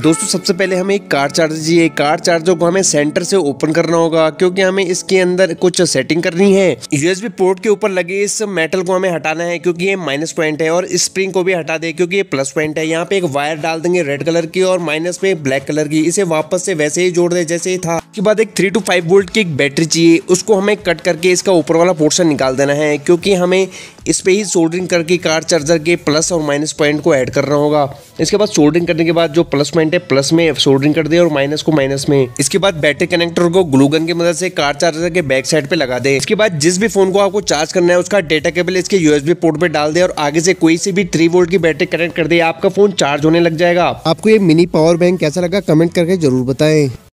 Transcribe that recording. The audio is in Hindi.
दोस्तों सबसे पहले हमें एक कार चार्जर चाहिए कार चार्जर को हमें सेंटर से ओपन करना होगा क्योंकि हमें इसके अंदर कुछ सेटिंग करनी है यूएसबी पोर्ट के ऊपर लगे इस मेटल को हमें हटाना है क्योंकि ये माइनस पॉइंट है और स्प्रिंग को भी हटा दे क्योंकि ये प्लस पॉइंट है यहाँ पे एक वायर डाल देंगे रेड कलर की और माइनस पे ब्लैक कलर की इसे वापस से वैसे ही जोड़ दे जैसे ही था उसके बाद एक थ्री टू फाइव वोल्ट की एक बैटरी चाहिए उसको हमें कट करके इसका ऊपर वाला पोर्शन निकाल देना है क्योंकि हमें इस पर ही सोल्डरिंग करके कार चार्जर के प्लस और माइनस पॉइंट को ऐड करना होगा इसके बाद सोल्डरिंग करने के बाद जो प्लस पॉइंट है प्लस में सोल्डरिंग कर दे और माइनस को माइनस में इसके बाद बैटरी कनेक्टर को ग्लूगन की मदद से कार चार्जर के बैक साइड पे लगा दे इसके बाद जिस भी फोन को आपको चार्ज करना है उसका डेटा केबल इसके यूएसबी पोर्ट पर डाल दे और आगे से कोई से भी थ्री वोल्ट की बैटरी कनेक्ट कर दे आपका फोन चार्ज होने लग जाएगा आपको ये मिनी पावर बैंक कैसा लगा कमेंट करके जरूर बताए